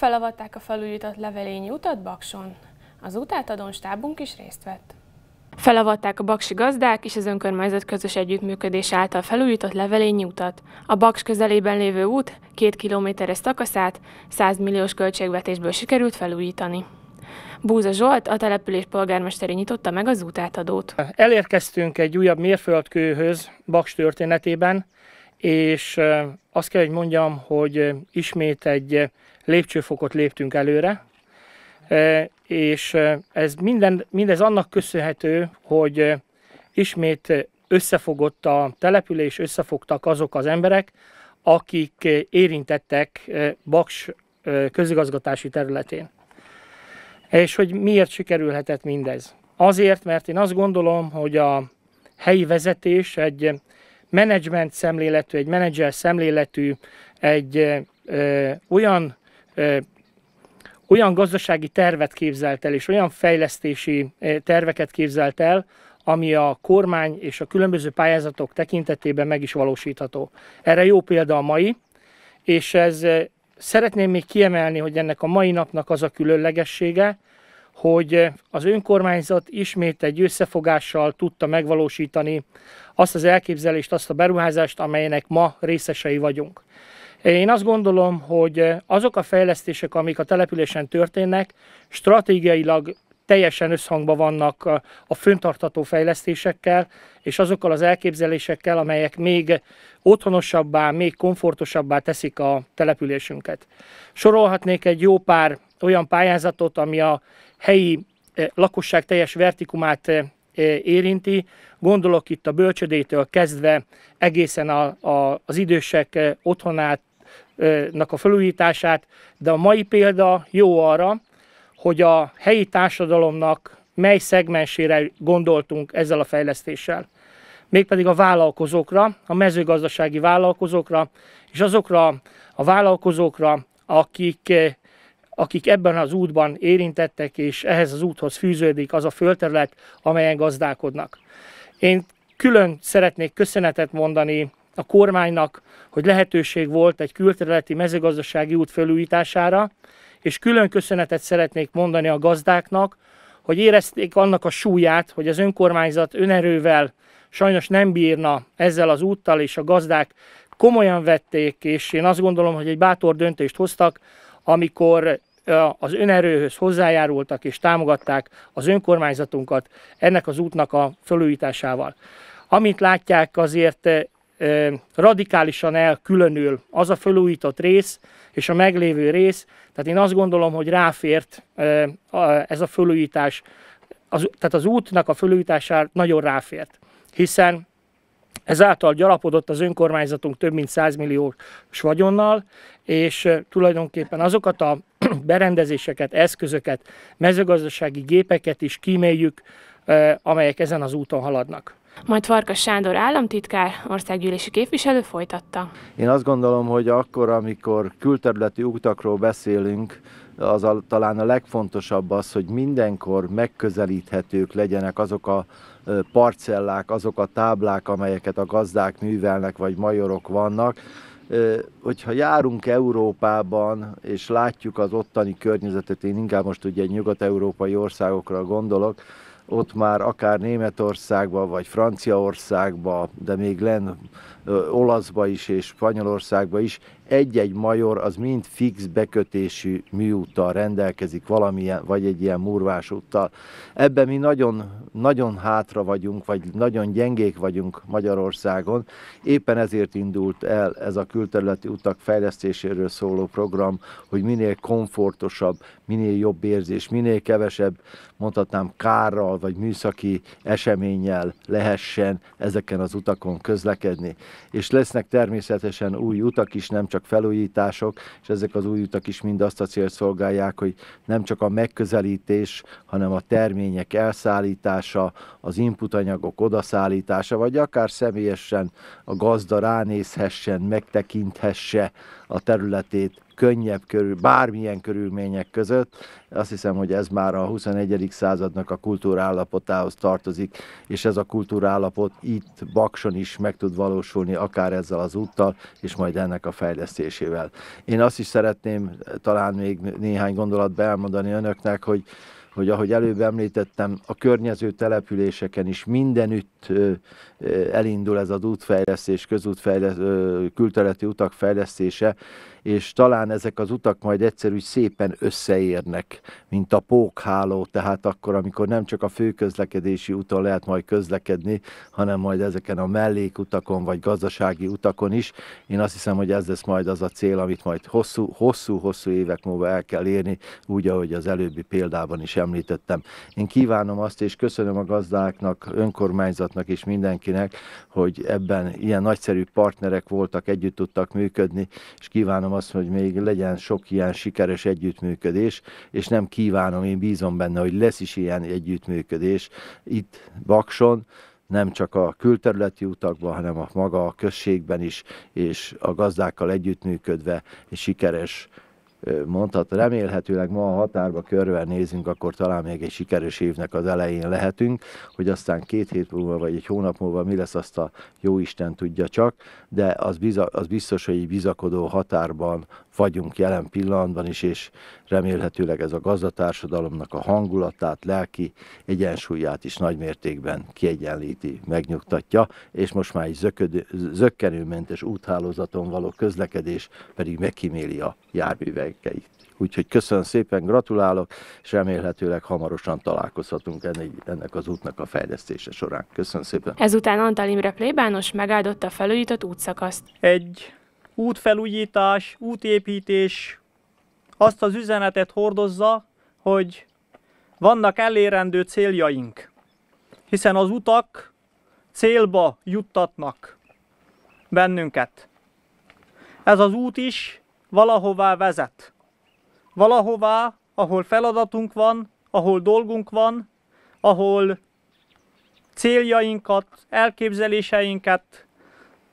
Felavatták a felújított levelényi utat Bakson. Az utátadón stábunk is részt vett. Felavatták a baksi gazdák és az önkormányzat közös együttműködés által felújított levelényi utat. A Baks közelében lévő út két kilométeres szakaszát 100 milliós költségvetésből sikerült felújítani. Búza Zsolt, a település polgármesteri nyitotta meg az útátadót. Elérkeztünk egy újabb mérföldkőhöz Baks történetében, és azt kell, hogy mondjam, hogy ismét egy lépcsőfokot léptünk előre, e, és e, ez minden, mindez annak köszönhető, hogy e, ismét összefogott a település, összefogtak azok az emberek, akik érintettek Baks közigazgatási területén. És hogy miért sikerülhetett mindez? Azért, mert én azt gondolom, hogy a helyi vezetés egy menedzsment szemléletű, egy menedzser szemléletű, egy ö, olyan olyan gazdasági tervet képzelt el, és olyan fejlesztési terveket képzelt el, ami a kormány és a különböző pályázatok tekintetében meg is valósítható. Erre jó példa a mai, és ez szeretném még kiemelni, hogy ennek a mai napnak az a különlegessége, hogy az önkormányzat ismét egy összefogással tudta megvalósítani azt az elképzelést, azt a beruházást, amelynek ma részesei vagyunk. Én azt gondolom, hogy eh, azok a fejlesztések, amik a településen történnek, stratégiailag teljesen összhangban vannak eh, a föntartató fejlesztésekkel, és azokkal az elképzelésekkel, amelyek még otthonosabbá, még komfortosabbá teszik a településünket. Sorolhatnék egy jó pár olyan pályázatot, ami a helyi eh, lakosság teljes vertikumát érinti. Gondolok itt a bölcsödétől kezdve egészen a, a, az idősek otthonát, a felújítását, de a mai példa jó arra, hogy a helyi társadalomnak mely szegmensére gondoltunk ezzel a fejlesztéssel. Mégpedig a vállalkozókra, a mezőgazdasági vállalkozókra, és azokra a vállalkozókra, akik, akik ebben az útban érintettek, és ehhez az úthoz fűződik az a földterület, amelyen gazdálkodnak. Én külön szeretnék köszönetet mondani a kormánynak, hogy lehetőség volt egy külterületi mezőgazdasági út felújítására, és külön köszönetet szeretnék mondani a gazdáknak, hogy érezték annak a súlyát, hogy az önkormányzat önerővel sajnos nem bírna ezzel az úttal, és a gazdák komolyan vették, és én azt gondolom, hogy egy bátor döntést hoztak, amikor az önerőhöz hozzájárultak és támogatták az önkormányzatunkat ennek az útnak a felújításával. Amint látják, azért radikálisan elkülönül az a felújított rész és a meglévő rész. Tehát én azt gondolom, hogy ráfért ez a felújítás, az, tehát az útnak a felújítására nagyon ráfért, hiszen Ezáltal gyarapodott az önkormányzatunk több mint 100 milliós vagyonnal, és tulajdonképpen azokat a berendezéseket, eszközöket, mezőgazdasági gépeket is kíméljük, amelyek ezen az úton haladnak. Majd Farkas Sándor államtitkár, országgyűlési képviselő folytatta. Én azt gondolom, hogy akkor, amikor külterületi utakról beszélünk, az a, talán a legfontosabb az, hogy mindenkor megközelíthetők legyenek azok a parcellák, azok a táblák, amelyeket a gazdák művelnek, vagy majorok vannak, hogyha járunk Európában, és látjuk az ottani környezetet, én inkább most ugye nyugat-európai országokra gondolok, ott már akár Németországba, vagy Franciaországba, de még len Olaszba is és Spanyolországba is egy-egy major az mind fix bekötésű műúttal rendelkezik valamilyen, vagy egy ilyen murvás úttal. Ebben mi nagyon, nagyon hátra vagyunk, vagy nagyon gyengék vagyunk Magyarországon. Éppen ezért indult el ez a külterületi utak fejlesztéséről szóló program, hogy minél komfortosabb, minél jobb érzés, minél kevesebb, mondhatnám, kárral vagy műszaki eseménnyel lehessen ezeken az utakon közlekedni. És lesznek természetesen új utak is, nem csak csak felújítások, és ezek az új utak is mind azt a célt szolgálják, hogy nem csak a megközelítés, hanem a termények elszállítása, az anyagok odaszállítása, vagy akár személyesen a gazda ránézhessen, megtekinthesse, a területét könnyebb körül, bármilyen körülmények között. Azt hiszem, hogy ez már a 21. századnak a kultúrállapotához tartozik, és ez a kultúrállapot itt Bakson is meg tud valósulni, akár ezzel az úttal, és majd ennek a fejlesztésével. Én azt is szeretném talán még néhány gondolatba elmondani önöknek, hogy hogy ahogy előbb említettem, a környező településeken is mindenütt elindul ez az útfejlesztés, közútfejlesztés, külterületi utak fejlesztése, és talán ezek az utak majd egyszerű szépen összeérnek, mint a pókháló, tehát akkor, amikor nem csak a főközlekedési úton lehet majd közlekedni, hanem majd ezeken a mellékutakon vagy gazdasági utakon is. Én azt hiszem, hogy ez lesz majd az a cél, amit majd hosszú-hosszú évek múlva el kell érni, úgy, ahogy az előbbi példában is említettem. Én kívánom azt, és köszönöm a gazdáknak, önkormányzatnak és mindenkinek, hogy ebben ilyen nagyszerű partnerek voltak, együtt tudtak működni, és kívánom kívánom azt, hogy még legyen sok ilyen sikeres együttműködés, és nem kívánom, én bízom benne, hogy lesz is ilyen együttműködés itt Bakson, nem csak a külterületi utakban, hanem a maga a községben is, és a gazdákkal együttműködve és sikeres mondhat, remélhetőleg ma a határba körben nézünk, akkor talán még egy sikeres évnek az elején lehetünk, hogy aztán két hét múlva vagy egy hónap múlva mi lesz, azt a jó Isten tudja csak, de az, biza, az biztos, hogy egy bizakodó határban vagyunk jelen pillanatban is, és remélhetőleg ez a gazdatársadalomnak a hangulatát, lelki egyensúlyát is nagymértékben kiegyenlíti, megnyugtatja, és most már egy zökkenőmentes úthálózaton való közlekedés pedig megkiméli a járművek gyerekei. Úgyhogy köszönöm szépen, gratulálok, és remélhetőleg hamarosan találkozhatunk ennek az útnak a fejlesztése során. Köszönöm szépen. Ezután Antal Imre plébános megáldotta a felújított útszakaszt. Egy útfelújítás, útépítés azt az üzenetet hordozza, hogy vannak elérendő céljaink, hiszen az utak célba juttatnak bennünket. Ez az út is valahová vezet. Valahová, ahol feladatunk van, ahol dolgunk van, ahol céljainkat, elképzeléseinket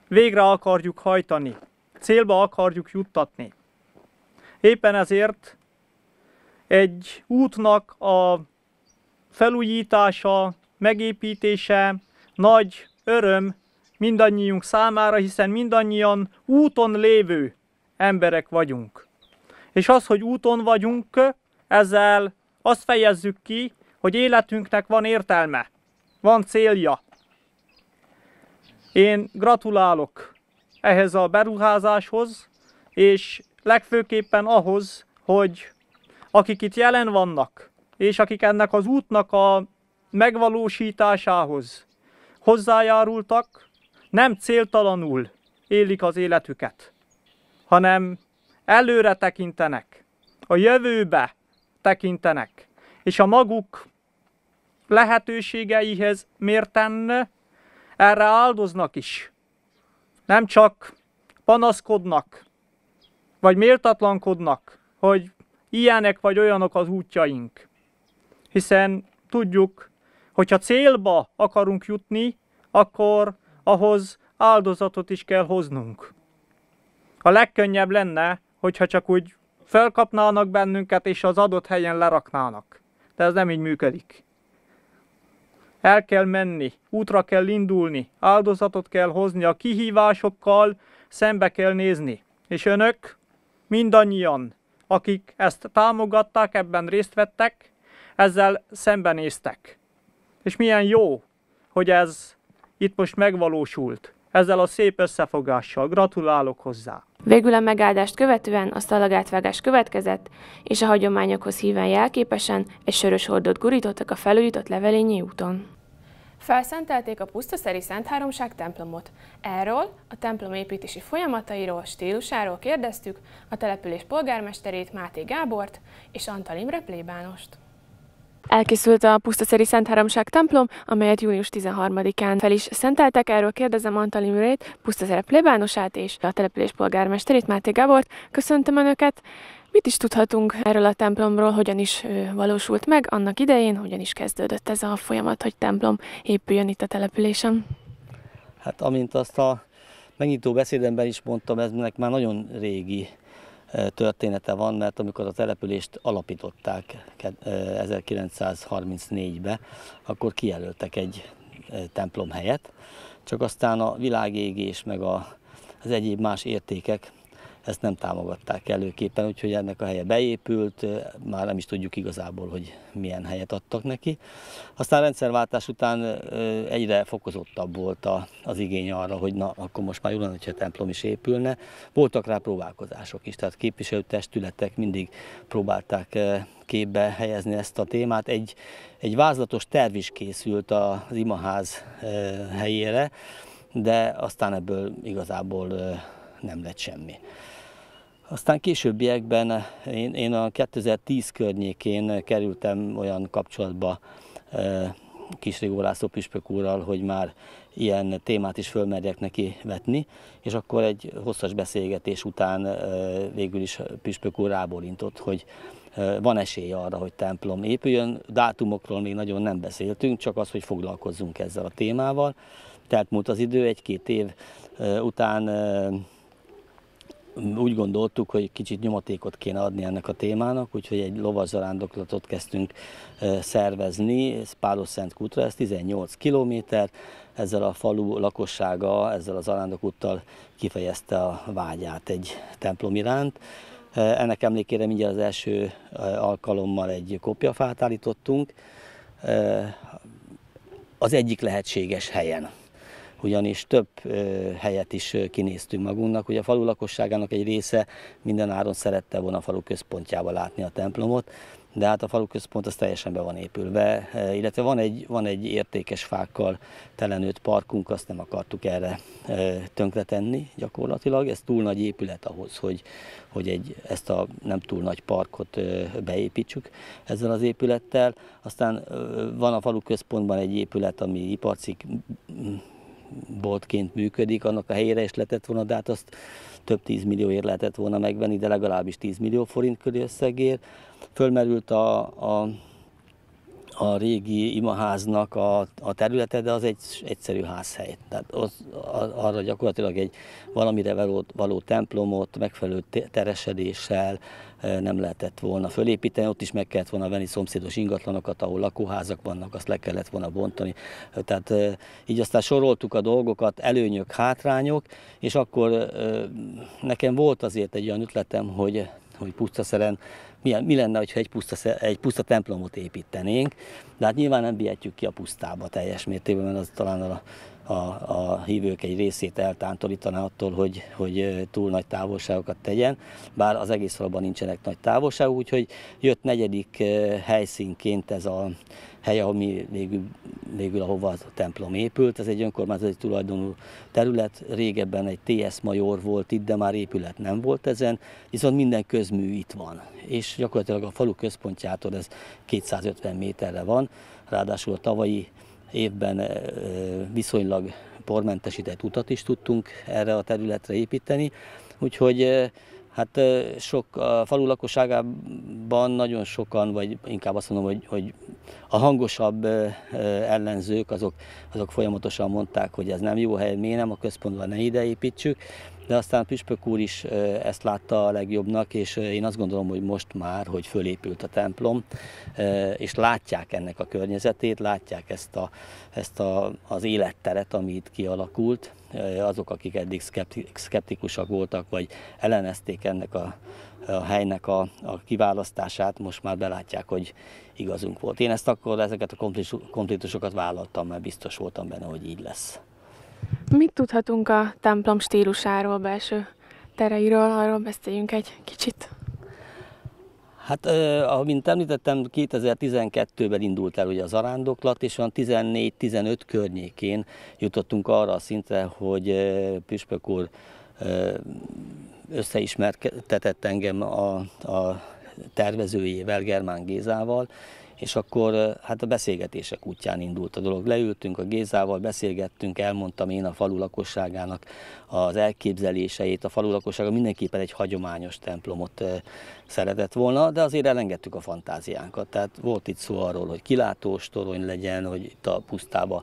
végre akarjuk hajtani, célba akarjuk juttatni. Éppen ezért egy útnak a felújítása, megépítése nagy öröm mindannyiunk számára, hiszen mindannyian úton lévő emberek vagyunk. És az, hogy úton vagyunk, ezzel azt fejezzük ki, hogy életünknek van értelme, van célja. Én gratulálok ehhez a beruházáshoz, és legfőképpen ahhoz, hogy akik itt jelen vannak, és akik ennek az útnak a megvalósításához hozzájárultak, nem céltalanul élik az életüket hanem előre tekintenek, a jövőbe tekintenek, és a maguk lehetőségeihez mérten erre áldoznak is. Nem csak panaszkodnak, vagy méltatlankodnak, hogy ilyenek vagy olyanok az útjaink. Hiszen tudjuk, hogyha célba akarunk jutni, akkor ahhoz áldozatot is kell hoznunk. A legkönnyebb lenne, hogyha csak úgy felkapnának bennünket, és az adott helyen leraknának. De ez nem így működik. El kell menni, útra kell indulni, áldozatot kell hozni, a kihívásokkal szembe kell nézni. És önök, mindannyian, akik ezt támogatták, ebben részt vettek, ezzel szembenéztek. És milyen jó, hogy ez itt most megvalósult. Ezzel a szép összefogással gratulálok hozzá! Végül a megáldást követően a szalagátvágás következett, és a hagyományokhoz híven jelképesen egy sörös hordót gurítottak a felújított levelényi úton. Felszentelték a Pusztaszeri Szentháromság templomot. Erről, a templom építési folyamatairól, stílusáról kérdeztük a település polgármesterét Máté Gábort és Antal Imre plébánost. Elkészült a Pusztaszeri Szent Háromság templom, amelyet június 13-án fel is szenteltek. Erről kérdezem Antal Imrét, Pusztaszere plébánosát és a település polgármesterét, Máté Gábort. Köszöntöm Önöket! Mit is tudhatunk erről a templomról, hogyan is valósult meg annak idején, hogyan is kezdődött ez a folyamat, hogy templom épüljön itt a településen? Hát amint azt a megnyitó beszédemben is mondtam, ez már nagyon régi története van, mert amikor a települést alapították 1934-be, akkor kijelöltek egy templom helyet, csak aztán a világégés meg a, az egyéb más értékek ezt nem támogatták előképpen, úgyhogy ennek a helye beépült, már nem is tudjuk igazából, hogy milyen helyet adtak neki. Aztán rendszerváltás után egyre fokozottabb volt az igény arra, hogy na, akkor most már jól hogyha templom is épülne. Voltak rá próbálkozások is, tehát képviselőtestületek mindig próbálták képbe helyezni ezt a témát. Egy, egy vázlatos terv is készült az imaház helyére, de aztán ebből igazából nem lett semmi. Aztán későbbiekben én, én a 2010 környékén kerültem olyan kapcsolatba eh, Kisrigó László püspök úrral, hogy már ilyen témát is fölmerjek neki vetni, és akkor egy hosszas beszélgetés után eh, végül is püspök úr rábólintott, hogy eh, van esély arra, hogy templom épüljön. Dátumokról még nagyon nem beszéltünk, csak az, hogy foglalkozzunk ezzel a témával. Tehát múlt az idő, egy-két év után úgy gondoltuk, hogy kicsit nyomatékot kéne adni ennek a témának, úgyhogy egy lovazarándoklatot kezdtünk szervezni, Pálos Szent Kutra, ez 18 kilométer, ezzel a falu lakossága, ezzel az arándokúttal kifejezte a vágyát egy templom iránt. Ennek emlékére mindjárt az első alkalommal egy kopjafát állítottunk, az egyik lehetséges helyen ugyanis több helyet is kinéztünk magunknak, hogy a falu lakosságának egy része minden áron szerette volna a falu központjába látni a templomot, de hát a falu központ az teljesen be van épülve, illetve van egy, van egy értékes fákkal telenőtt parkunk, azt nem akartuk erre tönkretenni gyakorlatilag. Ez túl nagy épület ahhoz, hogy, hogy egy, ezt a nem túl nagy parkot beépítsük ezzel az épülettel. Aztán van a falu központban egy épület, ami iparcik boltként működik, annak a helyére is letett volna, de hát azt több 10 millióért lehetett volna megvenni, de legalábbis 10 millió forint körül összegért. Fölmerült a, a, a régi imaháznak a, a területe, de az egy egyszerű házhely. Tehát az, arra gyakorlatilag egy valamire való, való templomot, megfelelő teresedéssel, nem lehetett volna fölépíteni, ott is meg kellett volna venni szomszédos ingatlanokat, ahol lakóházak vannak, azt le kellett volna bontani. Tehát így aztán soroltuk a dolgokat, előnyök, hátrányok, és akkor nekem volt azért egy olyan ötletem, hogy hogy Pusztaszeren milyen, mi lenne, ha egy puszta, egy puszta templomot építenénk, de hát nyilván nem vihetjük ki a pusztába teljes mértékben, mert az talán a a, a hívők egy részét eltántorítaná attól, hogy, hogy túl nagy távolságokat tegyen, bár az egész falban nincsenek nagy távolságok, úgyhogy jött negyedik helyszínként ez a hely, ami végül, végül ahova a templom épült. Ez egy önkormányzati tulajdonú terület, régebben egy TS major volt itt, de már épület nem volt ezen, viszont minden közmű itt van, és gyakorlatilag a falu központjától ez 250 méterre van, ráadásul a tavalyi évben eh, eh, viszonylag pormentesített utat is tudtunk erre a területre építeni, úgyhogy eh, hát sok a falu lakosságában nagyon sokan, vagy inkább azt mondom, hogy, hogy a hangosabb ellenzők, azok, azok folyamatosan mondták, hogy ez nem jó hely, miért nem a központban ne ide építsük, de aztán Püspök úr is ezt látta a legjobbnak, és én azt gondolom, hogy most már, hogy fölépült a templom, és látják ennek a környezetét, látják ezt, a, ezt a, az életteret, ami itt kialakult, azok, akik eddig szkeptikusak voltak, vagy ellenezték ennek a, a helynek a, a kiválasztását, most már belátják, hogy igazunk volt. Én ezt akkor, ezeket a konfliktusokat vállaltam, mert biztos voltam benne, hogy így lesz. Mit tudhatunk a templom stílusáról, belső tereiről? Arról beszéljünk egy kicsit. Hát, eh, amint említettem, 2012-ben indult el ugye az arándoklat, és van 14-15 környékén jutottunk arra a szintre, hogy eh, Püspök úr eh, összeismertetett engem a, a tervezőjével, Germán Gézával, és akkor hát a beszélgetések útján indult a dolog. Leültünk a Gézával, beszélgettünk, elmondtam én a falu lakosságának az elképzeléseit. A falu lakossága mindenképpen egy hagyományos templomot szeretett volna, de azért elengedtük a fantáziánkat. Tehát volt itt szó arról, hogy kilátós torony legyen, hogy itt a pusztába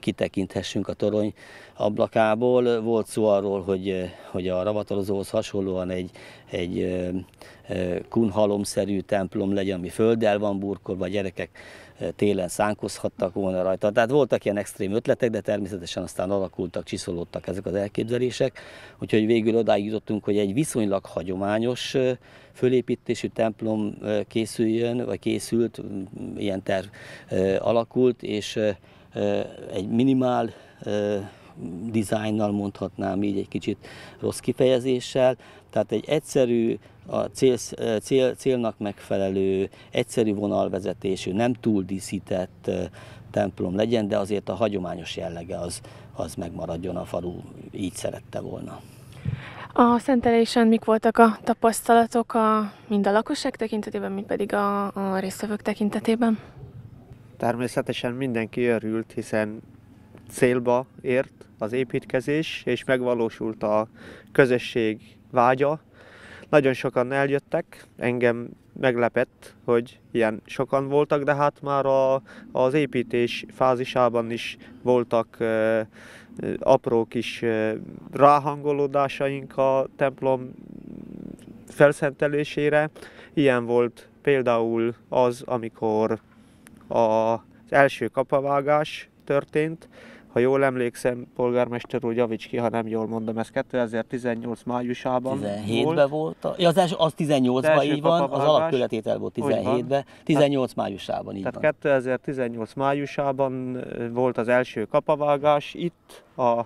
kitekinthessünk a torony ablakából. Volt szó arról, hogy, hogy a ravatalozóhoz hasonlóan egy, egy kunhalomszerű templom legyen, ami földdel van burkolva, a gyerekek télen szánkozhattak volna rajta. Tehát voltak ilyen extrém ötletek, de természetesen aztán alakultak, csiszolódtak ezek az elképzelések. Úgyhogy végül odáig jutottunk, hogy egy viszonylag hagyományos fölépítésű templom készüljön, vagy készült, ilyen terv alakult, és egy minimál dizájnnal mondhatnám így egy kicsit rossz kifejezéssel, tehát egy egyszerű, a cél, cél, célnak megfelelő, egyszerű vonalvezetésű, nem túl díszített templom legyen, de azért a hagyományos jellege az, az megmaradjon a falu, így szerette volna. A szentelésen mik voltak a tapasztalatok a, mind a lakosság tekintetében, mind pedig a, a résztvevők tekintetében? Természetesen mindenki örült, hiszen célba ért az építkezés, és megvalósult a közösség vágya, nagyon sokan eljöttek, engem meglepett, hogy ilyen sokan voltak, de hát már a, az építés fázisában is voltak ö, ö, apró kis ö, ráhangolódásaink a templom felszentelésére. Ilyen volt például az, amikor a, az első kapavágás történt, ha jól emlékszem, polgármester úr javíts ki, ha nem jól mondom, ez 2018 májusában 17-ben volt. a. Ja, az, első, az 18-ban így van, az alapkületétel volt 17-ben, 18 tehát, májusában így tehát van. 2018 májusában volt az első kapavágás itt a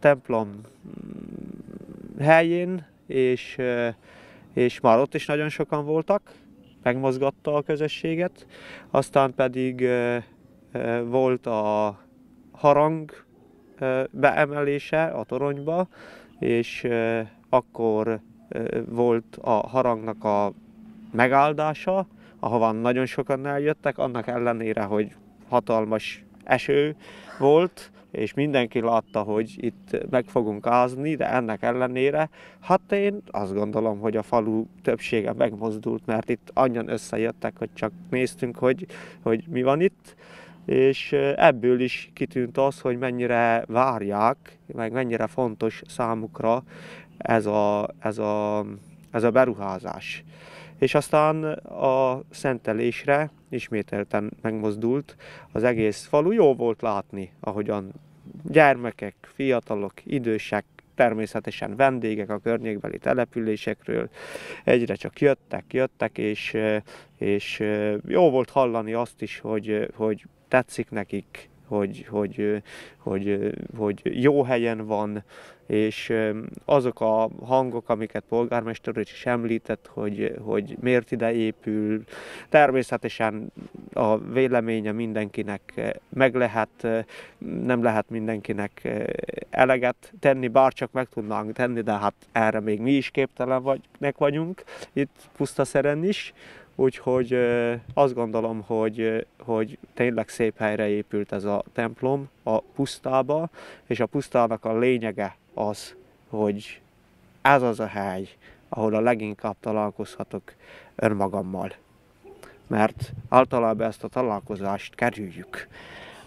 templom mm, helyén, és, és már ott is nagyon sokan voltak, megmozgatta a közösséget, aztán pedig volt a harang beemelése a toronyba, és akkor volt a harangnak a megáldása, ahova nagyon sokan eljöttek, annak ellenére, hogy hatalmas eső volt, és mindenki látta, hogy itt meg fogunk ázni, de ennek ellenére, hát én azt gondolom, hogy a falu többsége megmozdult, mert itt annyian összejöttek, hogy csak néztünk, hogy, hogy mi van itt, és ebből is kitűnt az, hogy mennyire várják, meg mennyire fontos számukra ez a, ez a, ez a beruházás. És aztán a szentelésre ismételten megmozdult az egész falu. Jó volt látni, ahogyan gyermekek, fiatalok, idősek, természetesen vendégek a környékbeli településekről egyre csak jöttek, jöttek, és, és jó volt hallani azt is, hogy, hogy tetszik nekik, hogy, hogy, hogy, hogy jó helyen van, és azok a hangok, amiket polgármester is említett, hogy, hogy miért ide épül, természetesen a véleménye mindenkinek meg lehet, nem lehet mindenkinek eleget tenni, bár csak meg tudnánk tenni, de hát erre még mi is képtelen vagy meg vagyunk, itt puszta szeren is, Úgyhogy azt gondolom, hogy, hogy tényleg szép helyre épült ez a templom a pusztába, és a pusztának a lényege az, hogy ez az a hely, ahol a leginkább találkozhatok önmagammal. Mert általában ezt a találkozást kerüljük.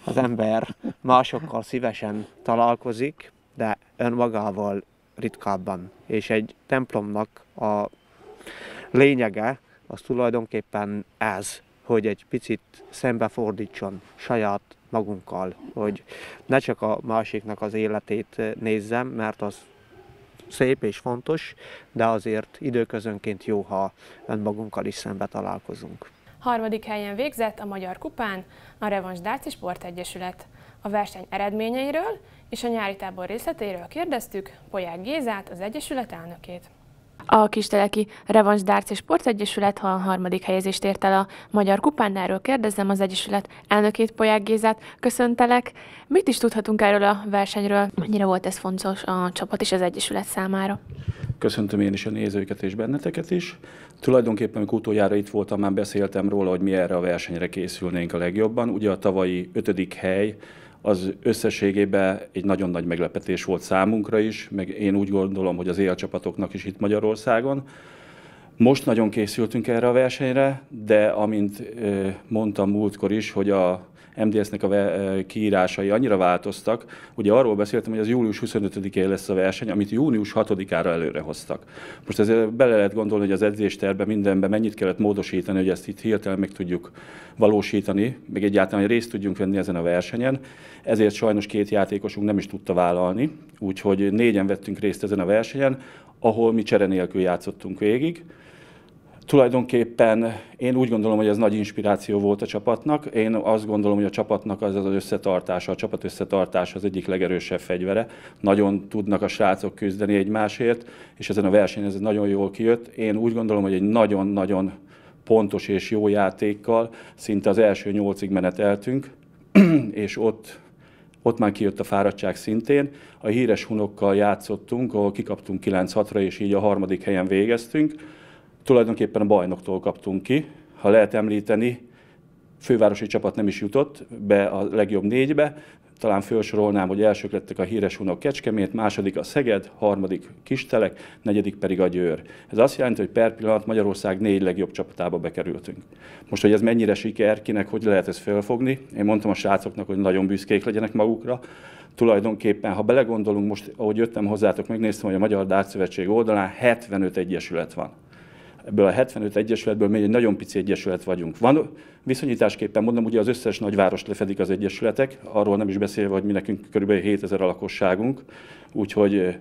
Az ember másokkal szívesen találkozik, de önmagával ritkábban. És egy templomnak a lényege, az tulajdonképpen ez, hogy egy picit szembefordítson saját magunkkal, hogy ne csak a másiknak az életét nézzem, mert az szép és fontos, de azért időközönként jó, ha önmagunkkal is szembe találkozunk. Harmadik helyen végzett a Magyar Kupán a Revans Dáci Sportegyesület. A verseny eredményeiről és a nyári tábor részleteiről kérdeztük Polyák Gézát, az Egyesület elnökét. A Kisteleki Revans Dárc és Sport Egyesület a harmadik helyezést ért el a Magyar Kupán, erről kérdezem az Egyesület elnökét, Polyák Gézát. Köszöntelek. Mit is tudhatunk erről a versenyről? Mennyire volt ez fontos a csapat és az Egyesület számára? Köszöntöm én is a nézőket és benneteket is. Tulajdonképpen, amikor utoljára itt voltam, már beszéltem róla, hogy mi erre a versenyre készülnénk a legjobban. Ugye a tavalyi ötödik hely az összességében egy nagyon nagy meglepetés volt számunkra is, meg én úgy gondolom, hogy az él csapatoknak is itt Magyarországon. Most nagyon készültünk erre a versenyre, de amint mondtam múltkor is, hogy a MDS-nek a kiírásai annyira változtak, ugye arról beszéltem, hogy az július 25-én lesz a verseny, amit június 6-ára előre hoztak. Most ezzel bele lehet gondolni, hogy az edzésterben mindenben mennyit kellett módosítani, hogy ezt itt hirtelen meg tudjuk valósítani, meg egyáltalán, hogy részt tudjunk venni ezen a versenyen. Ezért sajnos két játékosunk nem is tudta vállalni, úgyhogy négyen vettünk részt ezen a versenyen, ahol mi cserenélkül játszottunk végig. Tulajdonképpen én úgy gondolom, hogy ez nagy inspiráció volt a csapatnak. Én azt gondolom, hogy a csapatnak az az összetartása, a csapat összetartása az egyik legerősebb fegyvere. Nagyon tudnak a srácok küzdeni egymásért, és ezen a versenyen ez nagyon jól kijött. Én úgy gondolom, hogy egy nagyon-nagyon pontos és jó játékkal szinte az első nyolcig meneteltünk, és ott ott már kijött a fáradtság szintén. A híres hunokkal játszottunk, ahol kikaptunk 9-6-ra, és így a harmadik helyen végeztünk. Tulajdonképpen a bajnoktól kaptunk ki, ha lehet említeni, fővárosi csapat nem is jutott be a legjobb négybe, talán felsorolnám, hogy elsők lettek a híres unok Kecskemét, második a Szeged, harmadik Kistelek, negyedik pedig a Győr. Ez azt jelenti, hogy per pillanat Magyarország négy legjobb csapatába bekerültünk. Most, hogy ez mennyire siker, kinek hogy lehet ezt felfogni, én mondtam a srácoknak, hogy nagyon büszkék legyenek magukra, tulajdonképpen, ha belegondolunk, most ahogy jöttem hozzátok, megnéztem, hogy a Magyar Szövetség oldalán 75 egyesület van ebből a 75 egyesületből még egy nagyon pici egyesület vagyunk. Van viszonyításképpen mondom, ugye az összes nagyvárost lefedik az egyesületek, arról nem is beszélve, hogy mi nekünk kb. 7000 a lakosságunk, úgyhogy eh,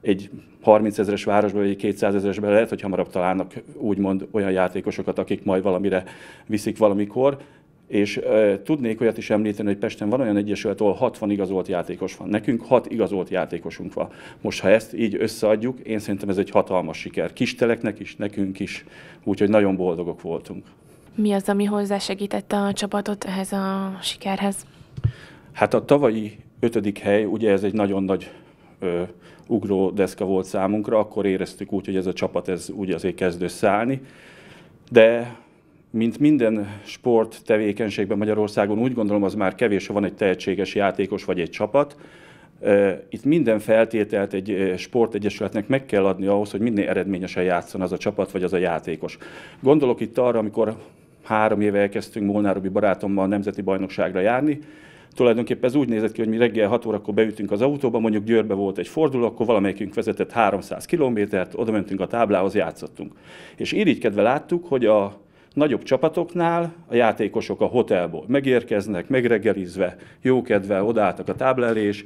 egy 30 ezeres városban, vagy egy 200 ezeresben lehet, hogy hamarabb találnak úgymond olyan játékosokat, akik majd valamire viszik valamikor, és e, tudnék olyat is említeni, hogy Pesten van olyan egyesület, ahol 60 igazolt játékos van. Nekünk 6 igazolt játékosunk van. Most, ha ezt így összeadjuk, én szerintem ez egy hatalmas siker. Kisteleknek is, nekünk is. Úgyhogy nagyon boldogok voltunk. Mi az, ami hozzásegítette a csapatot ehhez a sikerhez? Hát a tavalyi ötödik hely, ugye ez egy nagyon nagy ö, ugró deszka volt számunkra, akkor éreztük úgy, hogy ez a csapat ez úgy azért kezdő szállni, de mint minden sport tevékenységben Magyarországon úgy gondolom, az már kevés, ha van egy tehetséges játékos vagy egy csapat. Itt minden feltételt egy sportegyesületnek meg kell adni ahhoz, hogy minél eredményesen játszon az a csapat vagy az a játékos. Gondolok itt arra, amikor három éve elkezdtünk Molnár Robi barátommal a nemzeti bajnokságra járni, tulajdonképpen ez úgy nézett ki, hogy mi reggel 6 órakor beütünk az autóba, mondjuk Győrbe volt egy forduló, akkor valamelyikünk vezetett 300 kilométert, oda mentünk a táblához, játszottunk. És irigykedve láttuk, hogy a Nagyobb csapatoknál a játékosok a hotelból megérkeznek, megregelizve, jókedve, odálltak a táblelés,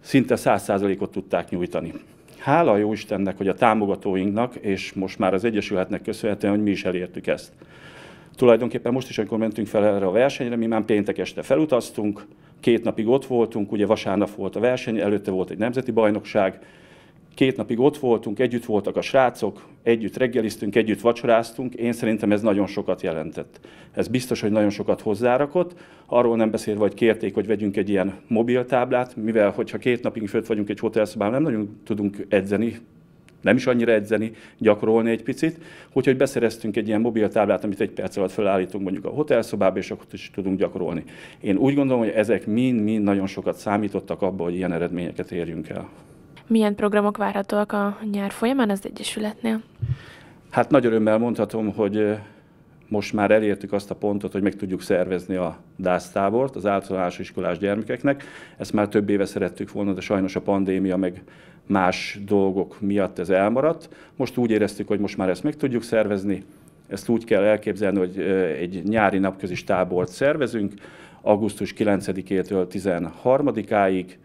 szinte 100%-ot tudták nyújtani. Hála a jó Istennek, hogy a támogatóinknak, és most már az Egyesületnek köszönhetően, hogy mi is elértük ezt. Tulajdonképpen most is, amikor mentünk fel erre a versenyre, mi már péntek este felutaztunk, két napig ott voltunk, ugye vasárnap volt a verseny, előtte volt egy nemzeti bajnokság, Két napig ott voltunk, együtt voltak a srácok, együtt reggeliztünk, együtt vacsoráztunk. Én szerintem ez nagyon sokat jelentett. Ez biztos, hogy nagyon sokat hozzárakott. Arról nem beszélve, hogy kérték, hogy vegyünk egy ilyen mobiltáblát, mivel hogyha két napig fölt vagyunk egy hotelszobában, nem nagyon tudunk edzeni, nem is annyira edzeni, gyakorolni egy picit. Úgyhogy beszereztünk egy ilyen mobiltáblát, amit egy perc alatt felállítunk mondjuk a hotelszobába, és akkor is tudunk gyakorolni. Én úgy gondolom, hogy ezek mind-mind nagyon sokat számítottak abba, hogy ilyen eredményeket érjünk el. Milyen programok várhatóak a nyár folyamán az Egyesületnél? Hát nagy örömmel mondhatom, hogy most már elértük azt a pontot, hogy meg tudjuk szervezni a dásztábort az általános iskolás gyermekeknek. Ezt már több éve szerettük volna, de sajnos a pandémia meg más dolgok miatt ez elmaradt. Most úgy éreztük, hogy most már ezt meg tudjuk szervezni. Ezt úgy kell elképzelni, hogy egy nyári napközis tábort szervezünk, augusztus 9-től 13-áig,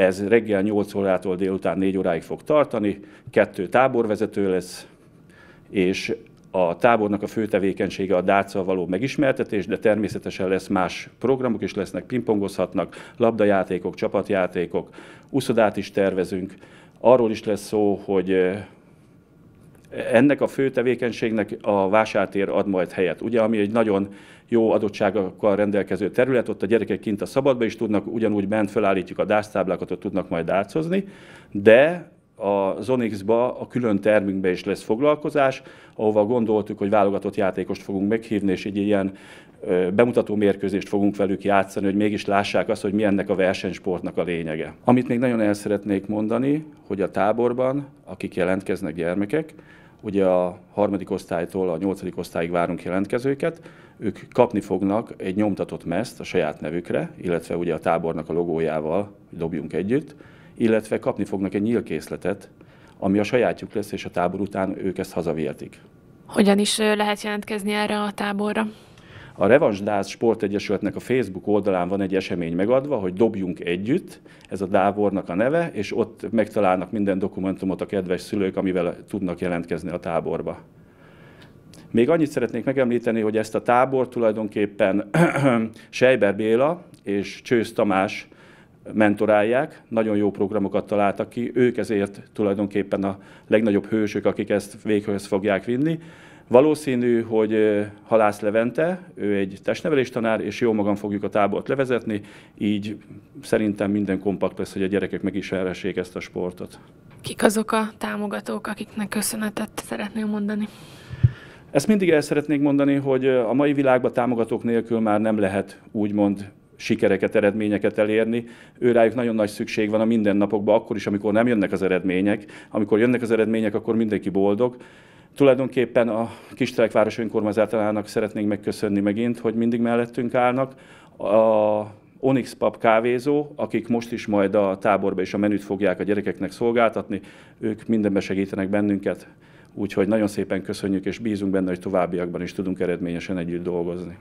ez reggel 8 órától délután 4 óráig fog tartani, kettő táborvezető lesz, és a tábornak a fő tevékenysége a dáca való megismertetés, de természetesen lesz más programok is lesznek, pingpongozhatnak, labdajátékok, csapatjátékok, úszodát is tervezünk. Arról is lesz szó, hogy ennek a fő tevékenységnek a vásártér ad majd helyet, ugye, ami egy nagyon jó adottságokkal rendelkező terület, ott a gyerekek kint a szabadba is tudnak, ugyanúgy bent felállítjuk a dásztáblákat, ott tudnak majd dárcozni, de a Zonix-ba, a külön termünkbe is lesz foglalkozás, ahova gondoltuk, hogy válogatott játékost fogunk meghívni, és egy ilyen bemutató mérkőzést fogunk velük játszani, hogy mégis lássák azt, hogy mi ennek a versenysportnak a lényege. Amit még nagyon el szeretnék mondani, hogy a táborban, akik jelentkeznek gyermekek, Ugye a harmadik osztálytól a nyolcadik osztályig várunk jelentkezőket, ők kapni fognak egy nyomtatott meszt a saját nevükre, illetve ugye a tábornak a logójával, dobjunk együtt, illetve kapni fognak egy nyílkészletet, ami a sajátjuk lesz, és a tábor után ők ezt hazavihetik. Hogyan is lehet jelentkezni erre a táborra? A Revans Dáz Sportegyesületnek a Facebook oldalán van egy esemény megadva, hogy dobjunk együtt, ez a tábornak a neve, és ott megtalálnak minden dokumentumot a kedves szülők, amivel tudnak jelentkezni a táborba. Még annyit szeretnék megemlíteni, hogy ezt a tábor tulajdonképpen Sejber Béla és Csősz Tamás mentorálják, nagyon jó programokat találtak ki, ők ezért tulajdonképpen a legnagyobb hősök, akik ezt véghez fogják vinni. Valószínű, hogy Halász Levente, ő egy testnevelés tanár, és jó magam fogjuk a tábort levezetni, így szerintem minden kompakt lesz, hogy a gyerekek megismerhessék ezt a sportot. Kik azok a támogatók, akiknek köszönetet szeretnél mondani? Ezt mindig el szeretnék mondani, hogy a mai világban támogatók nélkül már nem lehet úgymond sikereket, eredményeket elérni. Őrájuk nagyon nagy szükség van a mindennapokban, akkor is, amikor nem jönnek az eredmények. Amikor jönnek az eredmények, akkor mindenki boldog. Tulajdonképpen a Kistelekváros önkormányzatának szeretnénk megköszönni megint, hogy mindig mellettünk állnak. A Onyx Pub kávézó, akik most is majd a táborba és a menüt fogják a gyerekeknek szolgáltatni, ők mindenben segítenek bennünket. Úgyhogy nagyon szépen köszönjük, és bízunk benne, hogy továbbiakban is tudunk eredményesen együtt dolgozni.